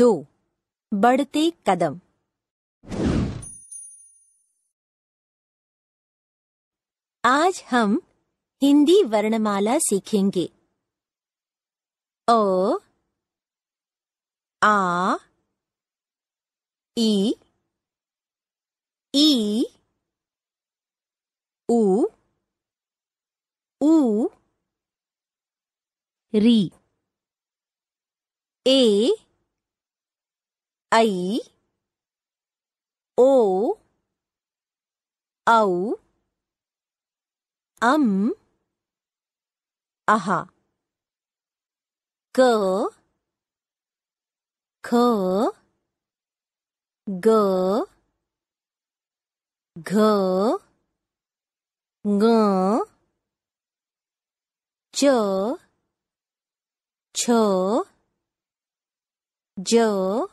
दो बढ़ते कदम आज हम हिंदी वर्णमाला सीखेंगे अ आ ई ई उ उ री ए ऐ ओ औ अम अहा क ख ग घ ग च छ ज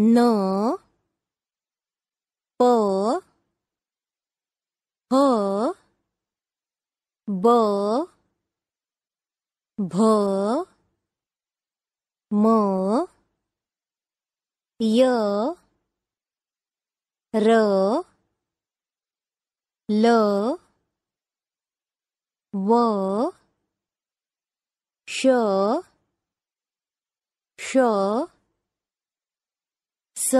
no po ho bo bho mo yo ro lo wo sho sho स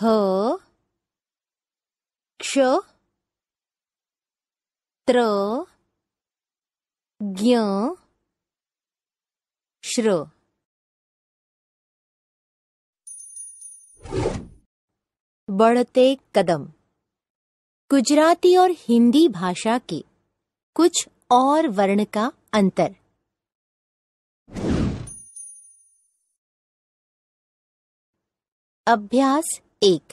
ह क्ष त्र ज्ञ श्र बढ़ते कदम गुजराती और हिंदी भाषा के कुछ और वर्ण का अंतर अभ्यास एक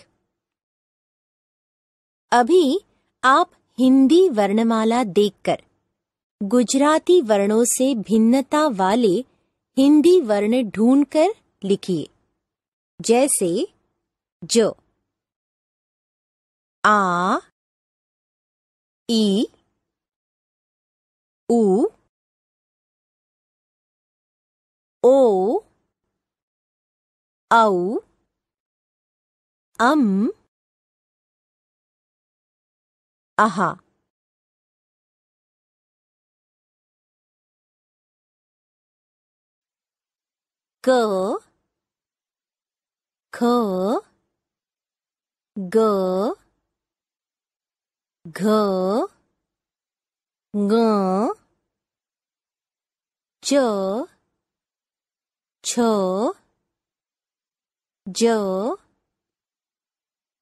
अभी आप हिंदी वर्णमाला देखकर गुजराती वर्णों से भिन्नता वाले हिंदी वर्ण ढूंढकर लिखिए जैसे जो आ ई उ ओ औ अम अहा क ख ग घ ग च छ ज़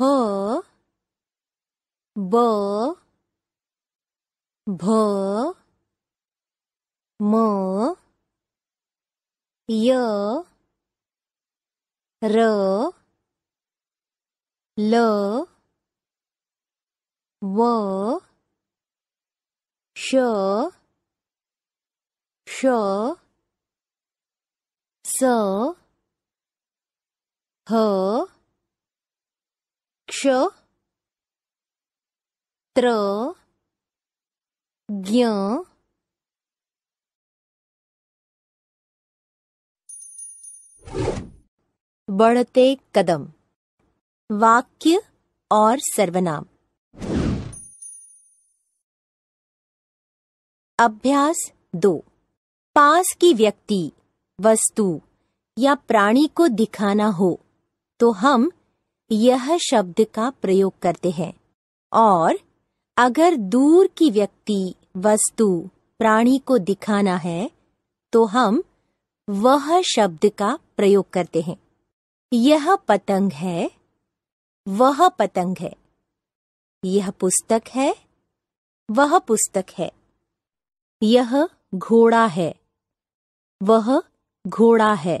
ho bo bho mo yo ro lo wo sho sho so ho क्ष त्र ज्ञ बढ़ते कदम वाक्य और सर्वनाम अभ्यास दो पास की व्यक्ति वस्तु या प्राणी को दिखाना हो तो हम यह शब्द का प्रयोग करते हैं और अगर दूर की व्यक्ति वस्तु प्राणी को दिखाना है तो हम वह शब्द का प्रयोग करते हैं यह पतंग है वह पतंग है यह पुस्तक है वह पुस्तक है यह घोड़ा है वह घोड़ा है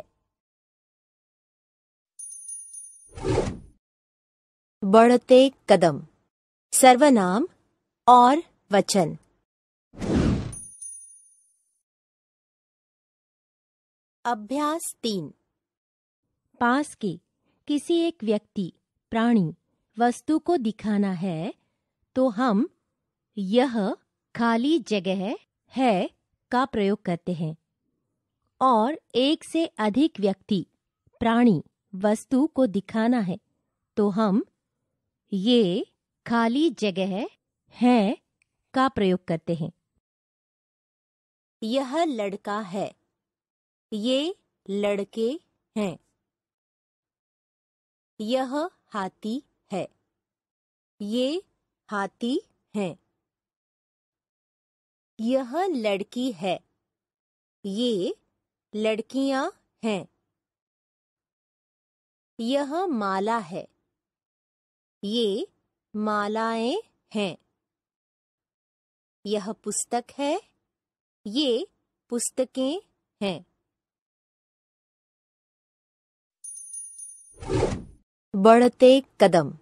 बढ़ते कदम सर्वनाम और वचन अभ्यास तीन पास के किसी एक व्यक्ति प्राणी वस्तु को दिखाना है तो हम यह खाली जगह है का प्रयोग करते हैं और एक से अधिक व्यक्ति प्राणी वस्तु को दिखाना है तो हम ये खाली जगह है का प्रयोग करते हैं यह लड़का है ये लड़के हैं यह हाथी है ये हाथी हैं यह लड़की है ये लड़कियां हैं यह माला है ये मालाएं हैं यह पुस्तक है ये पुस्तकें हैं बढ़ते कदम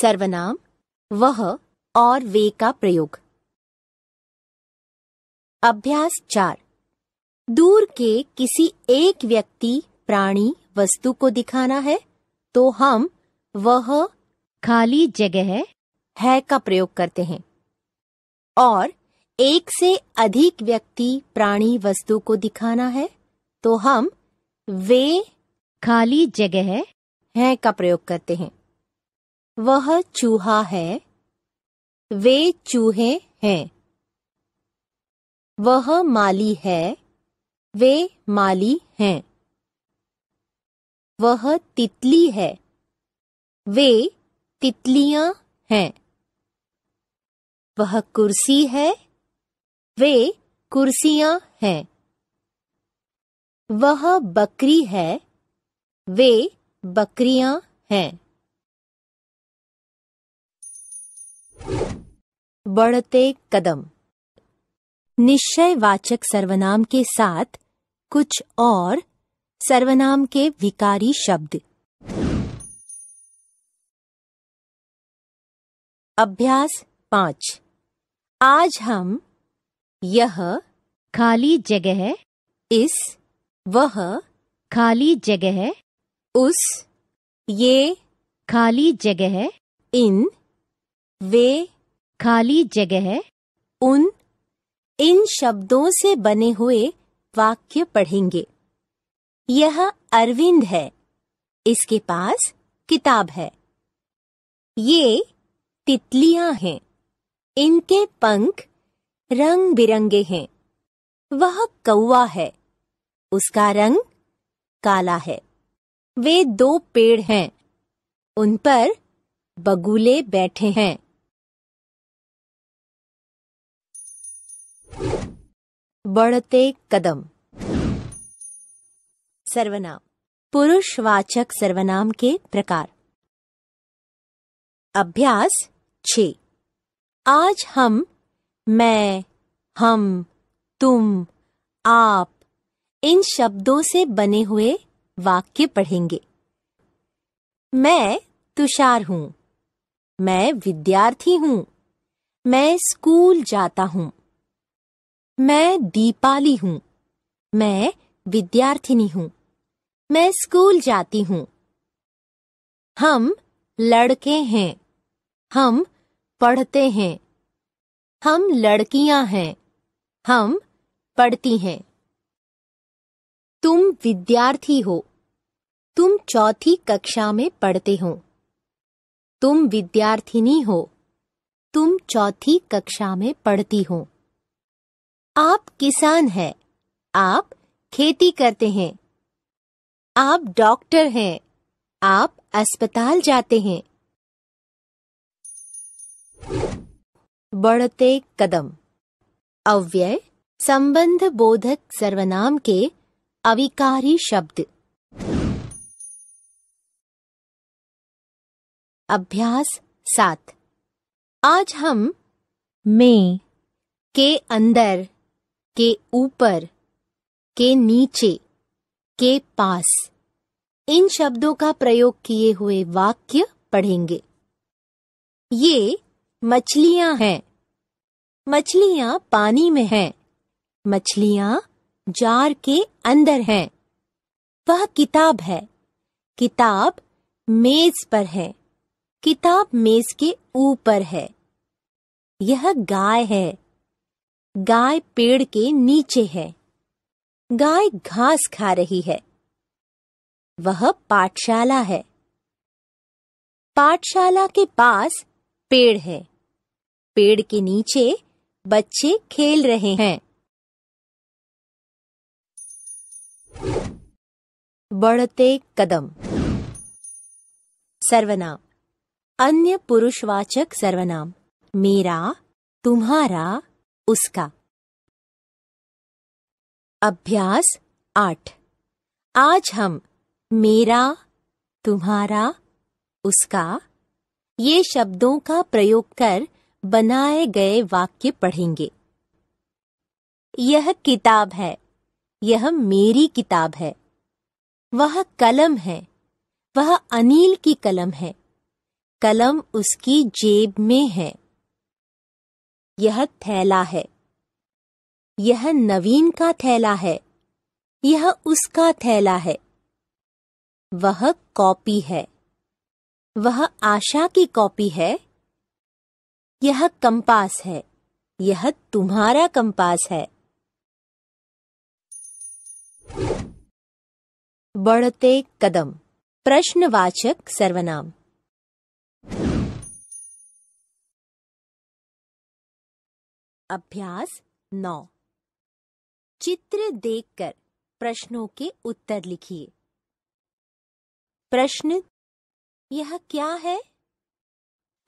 सर्वनाम वह और वे का प्रयोग अभ्यास चार दूर के किसी एक व्यक्ति प्राणी वस्तु को दिखाना है तो हम वह खाली जगह है, का प्रयोग करते हैं और एक से अधिक व्यक्ति प्राणी वस्तु को दिखाना है तो हम वे खाली जगह है, है का प्रयोग करते हैं वह चूहा है वे चूहे हैं वह माली है वे माली हैं वह तितली है वे तितलियां हैं वह कुर्सी है वे कुर्सियां हैं वह बकरी है वे बकरियां हैं बढ़ते कदम निश्चय वाचक सर्वनाम के साथ कुछ और सर्वनाम के विकारी शब्द अभ्यास पांच आज हम यह खाली जगह इस वह खाली जगह उस ये खाली जगह इन वे खाली जगह उन इन शब्दों से बने हुए वाक्य पढ़ेंगे यह अरविंद है इसके पास किताब है ये तितलियां हैं इनके पंख रंग बिरंगे हैं वह कौआ है उसका रंग काला है वे दो पेड़ हैं उन पर बगुले बैठे हैं बढ़ते कदम सर्वनाम पुरुषवाचक सर्वनाम के प्रकार अभ्यास छ आज हम मैं हम तुम आप इन शब्दों से बने हुए वाक्य पढ़ेंगे मैं तुषार हूं मैं विद्यार्थी हूँ मैं स्कूल जाता हूँ मैं दीपाली हूँ मैं विद्यार्थिनी हूँ मैं स्कूल जाती हूँ हम लड़के हैं हम पढ़ते हैं हम लड़कियां हैं हम पढ़ती हैं तुम विद्यार्थी हो तुम चौथी कक्षा में पढ़ते हो तुम विद्यार्थिनी हो तुम चौथी कक्षा में पढ़ती हो आप किसान हैं आप खेती करते हैं आप डॉक्टर हैं आप अस्पताल जाते हैं बढ़ते कदम अव्यय संबंध बोधक सर्वनाम के अविकारी शब्द अभ्यास सात आज हम में के अंदर के ऊपर के नीचे के पास इन शब्दों का प्रयोग किए हुए वाक्य पढ़ेंगे ये मछलियां हैं मछलियां पानी में हैं मछलियां जार के अंदर हैं वह किताब है किताब मेज पर है किताब मेज के ऊपर है यह गाय है गाय पेड़ के नीचे है गाय घास खा रही है वह पाठशाला है पाठशाला के पास पेड़ है पेड़ के नीचे बच्चे खेल रहे हैं बढ़ते कदम सर्वनाम अन्य पुरुषवाचक सर्वनाम मेरा तुम्हारा उसका अभ्यास आठ आज हम मेरा तुम्हारा उसका ये शब्दों का प्रयोग कर बनाए गए वाक्य पढ़ेंगे यह किताब है यह मेरी किताब है वह कलम है वह अनिल की कलम है कलम उसकी जेब में है यह थैला है यह नवीन का थैला है यह उसका थैला है वह कॉपी है वह आशा की कॉपी है यह कंपास है यह तुम्हारा कंपास है बढ़ते कदम प्रश्नवाचक सर्वनाम अभ्यास नौ चित्र देखकर प्रश्नों के उत्तर लिखिए प्रश्न यह क्या है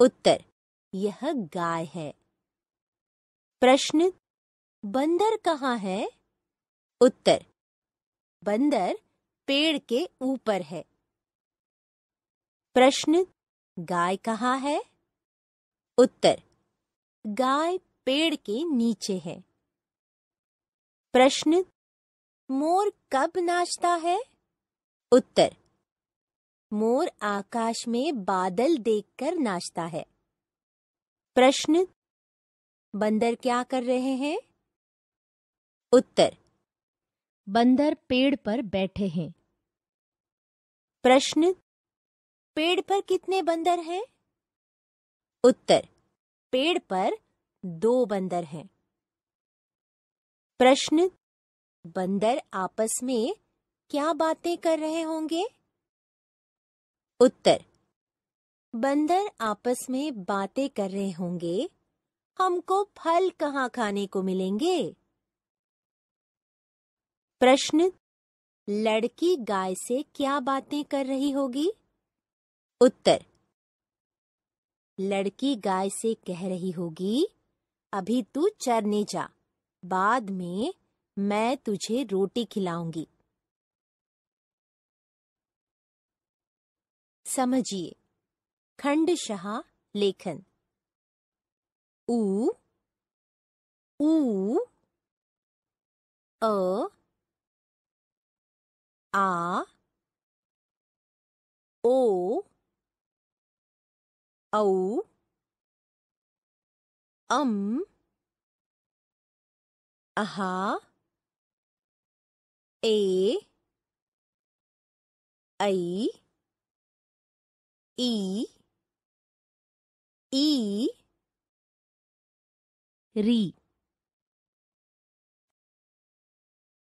उत्तर यह गाय है प्रश्न बंदर कहाँ है उत्तर बंदर पेड़ के ऊपर है प्रश्न गाय कहाँ है उत्तर गाय पेड़ के नीचे है प्रश्न मोर कब नाचता है उत्तर मोर आकाश में बादल देखकर नाचता है प्रश्न बंदर क्या कर रहे हैं उत्तर बंदर पेड़ पर बैठे हैं प्रश्न पेड़ पर कितने बंदर हैं उत्तर पेड़ पर दो बंदर हैं प्रश्न बंदर आपस में क्या बातें कर रहे होंगे उत्तर बंदर आपस में बातें कर रहे होंगे हमको फल कहाँ खाने को मिलेंगे प्रश्न लड़की गाय से क्या बातें कर रही होगी उत्तर लड़की गाय से कह रही होगी अभी तू चरने जा बाद में मैं तुझे रोटी खिलाऊंगी समझिए खंड शाह लेखन ऊ ऊ अ आ ओ औ अम aha uh-huh. a i e e re